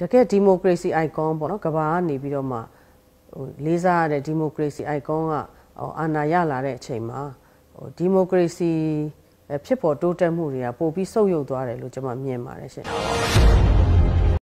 တကယ်ဒီမိုကရေစီ icon ပေါ့နော်ကဘာကနေပြီးတော့မှဟိုလေးစားရတဲ့ဒီမိုကရေစီ icon ကဟိုအာဏာရလာတဲ့အချိန်မှာဟိုဒီမိုကရေစီဖြစ်ပေါ်တိုးတက်မှုတွေကပိုပြီးဆုတ်ယုတ်သွားတယ်လို့ကျွန်မမြင်ပါတယ်ရှင်။